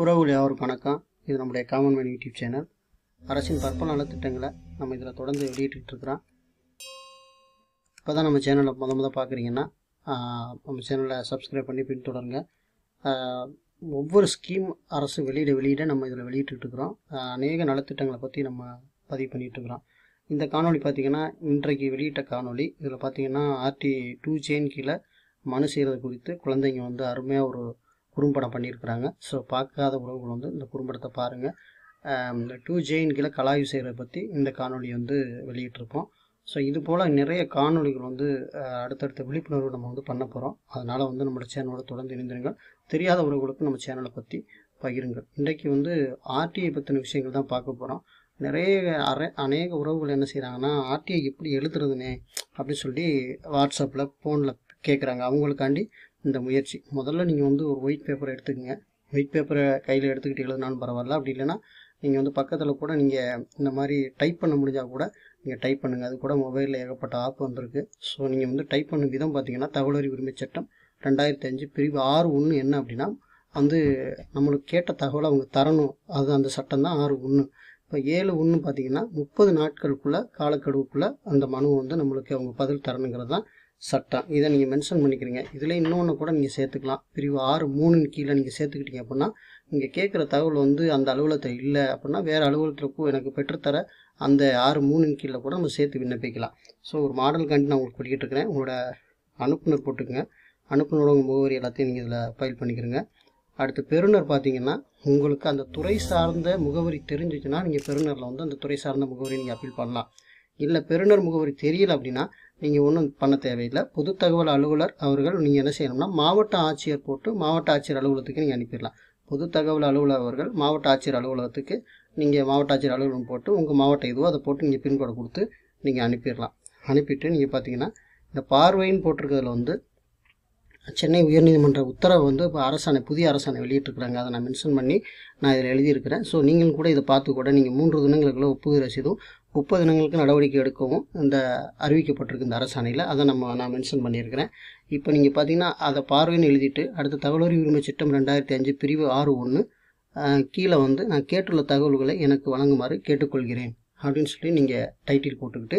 உறவுகள் யாவரும் வணக்கம் இது நம்முடைய காமன் மேன் யூடியூப் சேனல் அரசின் பற்பல நலத்திட்டங்களை நம்ம இதில் தொடர்ந்து வெளியிட்டு இருக்கிறோம் இப்போ தான் நம்ம சேனலை முத முத பார்க்குறீங்கன்னா நம்ம சேனலை சப்ஸ்கிரைப் பண்ணி பின்தொடருங்க ஒவ்வொரு ஸ்கீம் அரசு வெளியிட வெளியிட நம்ம இதில் வெளியிட்டுருக்குறோம் அநேக நலத்திட்டங்களை பற்றி நம்ம பதிவு பண்ணிகிட்ருக்குறோம் இந்த காணொலி பார்த்திங்கன்னா இன்றைக்கு வெளியிட்ட காணொலி இதில் பார்த்திங்கன்னா ஆர்டி டூ ஜேன் கீழே மனு செய்கிறது குறித்து குழந்தைங்க வந்து அருமையாக ஒரு குறும்படம் பண்ணியிருக்கிறாங்க ஸோ பார்க்காத உறவுகள் வந்து இந்த குறும்படத்தை பாருங்கள் இந்த டூ ஜெயின் கீழே கலாய்வு செய்கிறத பற்றி இந்த காணொலி வந்து வெளியிட்டிருப்போம் ஸோ இது போல் நிறைய காணொலிகள் வந்து அடுத்தடுத்த விழிப்புணர்வு நம்ம வந்து பண்ண போகிறோம் அதனால் வந்து நம்மளோட சேனலோட தொடர்ந்து இணைந்திருங்கள் தெரியாத உறவுகளுக்கும் நம்ம சேனலை பற்றி பகிருங்கள் இன்றைக்கு வந்து ஆர்டிஐ பற்றின விஷயங்கள் தான் பார்க்க போகிறோம் நிறைய அரை அநேக உறவுகள் என்ன செய்கிறாங்கன்னா ஆர்டிஐ எப்படி எழுதுறதுனே அப்படின்னு சொல்லி வாட்ஸ்அப்பில் ஃபோனில் கேட்குறாங்க அவங்களுக்காண்டி இந்த முயற்சி முதல்ல நீங்கள் வந்து ஒரு ஒயிட் பேப்பரை எடுத்துக்கங்க ஒயிட் பேப்பரை கையில் எடுத்துக்கிட்டு எழுதுனாலும் பரவாயில்ல அப்படி இல்லைன்னா நீங்கள் வந்து பக்கத்தில் கூட நீங்கள் இந்த மாதிரி டைப் பண்ண முடிஞ்சால் கூட நீங்கள் டைப் பண்ணுங்கள் அது கூட மொபைலில் ஏகப்பட்ட ஆப் வந்திருக்கு ஸோ நீங்கள் வந்து டைப் பண்ணும் விதம் பார்த்தீங்கன்னா தகவலறி உரிமை சட்டம் ரெண்டாயிரத்தி அஞ்சு பிரிவு ஆறு ஒன்று என்ன அப்படின்னா வந்து நம்மளுக்கு கேட்ட தகவலை அவங்க தரணும் அது அந்த சட்டம் தான் ஆறு ஒன்று இப்போ ஏழு ஒன்று பார்த்தீங்கன்னா முப்பது நாட்களுக்குள்ளே காலக்கெடுவுக்குள்ளே அந்த மனுவை வந்து நம்மளுக்கு அவங்க பதில் தரணுங்கிறது தான் சட்டம் இதை நீங்கள் மென்ஷன் பண்ணிக்கிறீங்க இதில் இன்னொன்று கூட நீங்கள் சேர்த்துக்கலாம் பிரிவு ஆறு மூணுன்னு கீழே நீங்கள் சேர்த்துக்கிட்டீங்க அப்படின்னா நீங்கள் கேட்குற தகவல் வந்து அந்த அலுவலகத்தில் இல்லை அப்படின்னா வேறு அலுவலகத்தில் எனக்கு பெற்றுத்தர அந்த ஆறு மூணுன் கீழே கூட நம்ம சேர்த்து விண்ணப்பிக்கலாம் ஸோ ஒரு கண்டு நான் உங்களுக்கு படிக்கிட்டு இருக்கிறேன் உங்களோட அனுப்புனர் போட்டுக்கோங்க அனுப்புனரோட முகவரி எல்லாத்தையும் நீங்கள் இதில் ஃபைல் பண்ணிக்கிறங்க அடுத்து பெருநர் பார்த்தீங்கன்னா உங்களுக்கு அந்த துறை சார்ந்த முகவரி தெரிஞ்சிச்சுன்னா நீங்கள் பெருநரில் வந்து அந்த துறை சார்ந்த முகவரி நீங்கள் அப்பீல் பண்ணலாம் இல்லை பெருநர் முகவரி தெரியல அப்படின்னா நீங்கள் ஒன்றும் பண்ண தேவையில்லை பொது தகவல் அலுவலர் அவர்கள் நீங்கள் என்ன செய்யணும்னா மாவட்ட ஆட்சியர் போட்டு மாவட்ட ஆட்சியர் அலுவலகத்துக்கு நீங்கள் அனுப்பிடலாம் பொது தகவல் அலுவலர் அவர்கள் மாவட்ட ஆட்சியர் அலுவலகத்துக்கு நீங்கள் மாவட்ட ஆட்சியர் அலுவலகம் போட்டு உங்கள் மாவட்டம் எதுவோ அதை போட்டு நீங்கள் பின்கோடு கொடுத்து நீங்கள் அனுப்பிடலாம் அனுப்பிட்டு நீங்கள் பார்த்தீங்கன்னா இந்த பார்வைன்னு போட்டிருக்கிறதுல வந்து சென்னை உயர்நீதிமன்ற உத்தரவு வந்து இப்போ அரசாணை புதிய அரசாணை வெளியிட்டிருக்கிறாங்க அதை நான் மென்ஷன் பண்ணி நான் இதில் எழுதியிருக்கிறேன் ஸோ நீங்களும் கூட இதை பார்த்து கூட நீங்கள் மூன்று தினங்களுக்குள்ள ஒப்புகை ரசீதும் முப்பது தினங்களுக்கு நடவடிக்கை எடுக்கவும் இந்த அறிவிக்கப்பட்டிருக்கு இந்த அரசாணையில் அதை நம்ம நான் மென்ஷன் பண்ணியிருக்கிறேன் இப்போ நீங்கள் பார்த்தீங்கன்னா அதை பார்வைன்னு எழுதிட்டு அடுத்த தகவலறி உரிமை சட்டம் ரெண்டாயிரத்தி அஞ்சு பிரிவு ஆறு ஒன்று கீழே வந்து நான் கேட்டுள்ள தகவல்களை எனக்கு வழங்குமாறு கேட்டுக்கொள்கிறேன் அப்படின்னு சொல்லி நீங்கள் டைட்டில் போட்டுக்கிட்டு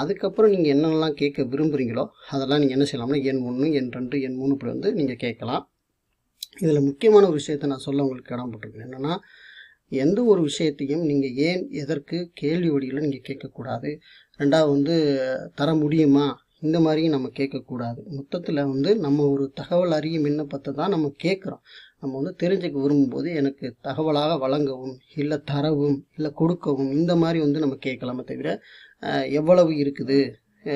அதுக்கப்புறம் நீங்கள் என்னென்னலாம் கேட்க விரும்புகிறீங்களோ அதெல்லாம் நீங்கள் என்ன செய்யலாம்னா என் ஒன்று என் ரெண்டு எண் மூணு இப்படி வந்து நீங்கள் கேட்கலாம் இதில் முக்கியமான ஒரு விஷயத்தை நான் சொல்ல உங்களுக்கு இடம் போட்டிருக்கேன் என்னென்னா எந்த ஒரு விஷயத்தையும் நீங்கள் ஏன் எதற்கு கேள்வி வடிவில் நீங்கள் கேட்கக்கூடாது ரெண்டாவது வந்து தர முடியுமா இந்த மாதிரியும் நம்ம கேட்கக்கூடாது மொத்தத்தில் வந்து நம்ம ஒரு தகவல் அறியும் விண்ணப்பத்தை தான் நம்ம கேட்குறோம் நம்ம வந்து தெரிஞ்சுக்க விரும்பும்போது எனக்கு தகவலாக வழங்கவும் இல்லை தரவும் இல்லை கொடுக்கவும் இந்த மாதிரி வந்து நம்ம கேட்கலாமே தவிர எவ்வளவு இருக்குது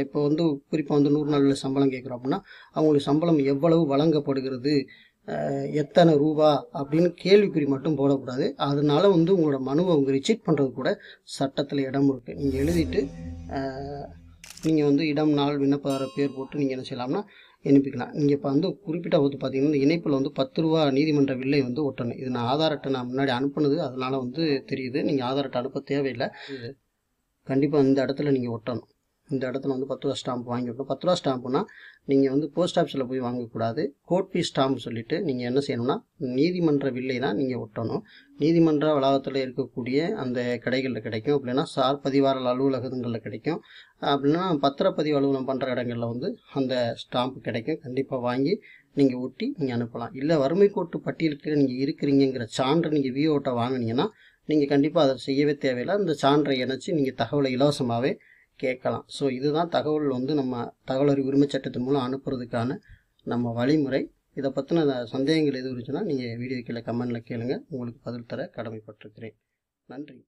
இப்போ வந்து குறிப்பாக வந்து நூறு நாளில் சம்பளம் கேட்குறோம் அப்படின்னா அவங்களுக்கு சம்பளம் எவ்வளவு வழங்கப்படுகிறது எத்தனை ரூபா அப்படின்னு கேள்விக்குறி மட்டும் போடக்கூடாது அதனால வந்து உங்களோட மனுவை உங்க ரிஜெக்ட் பண்ணுறது கூட சட்டத்தில் இடம் இருக்குது நீங்கள் எழுதிட்டு நீங்கள் வந்து இடம் நாள் விண்ணப்பதார பேர் போட்டு நீங்கள் என்ன செய்யலாம்னா இணைப்பிக்கலாம் நீங்கள் இப்போ வந்து குறிப்பிட்ட வந்து பார்த்தீங்கன்னா இந்த இணைப்பில் வந்து பத்து ரூபா நீதிமன்ற வில்லை வந்து ஒட்டணும் இது நான் ஆதார் அட்டை நான் முன்னாடி அனுப்புனது அதனால் வந்து தெரியுது நீங்கள் ஆதார் அட்டை அனுப்ப தேவையில்லை கண்டிப்பாக இந்த இடத்துல நீங்கள் ஒட்டணும் இந்த இடத்துல வந்து பத்து ரூபா ஸ்டாம்ப் வாங்கி விட்டோம் பத்து ரூபா ஸ்டாம்புன்னா நீங்கள் வந்து போஸ்ட் ஆஃபீஸில் போய் வாங்கக்கூடாது கோர்ட் ஃபீஸ் ஸ்டாம்ப் சொல்லிவிட்டு நீங்கள் என்ன செய்யணும்னா நீதிமன்ற வில்லை தான் நீங்கள் ஒட்டணும் நீதிமன்ற வளாகத்தில் இருக்கக்கூடிய அந்த கடைகளில் கிடைக்கும் அப்படின்னா சார் பதிவாரல் அலுவலகங்களில் கிடைக்கும் அப்படின்னா பத்திரப்பதிவு அலுவலகம் பண்ணுற இடங்களில் வந்து அந்த ஸ்டாம்ப் கிடைக்கும் கண்டிப்பாக வாங்கி நீங்கள் ஒட்டி நீங்கள் அனுப்பலாம் இல்லை வறுமை கோட்டு பட்டியலுக்கு நீங்கள் இருக்கிறீங்கிற சான்று நீங்கள் விஓட்டை வாங்கினீங்கன்னா நீங்கள் கண்டிப்பாக அதை செய்யவே தேவையில்லை அந்த சான்றை இணைச்சி நீங்கள் தகவலை இலவசமாகவே கேட்கலாம் ஸோ இதுதான் தகவல் வந்து நம்ம தகவல் அறிவு உரிமை சட்டத்தின் மூலம் அனுப்புறதுக்கான நம்ம வழிமுறை இதை பற்றின சந்தேகங்கள் எது இருந்துச்சுன்னா நீங்கள் வீடியோ கீழே கமெண்டில் கேளுங்கள் உங்களுக்கு பதில் தர கடமைப்பட்டிருக்கிறேன் நன்றி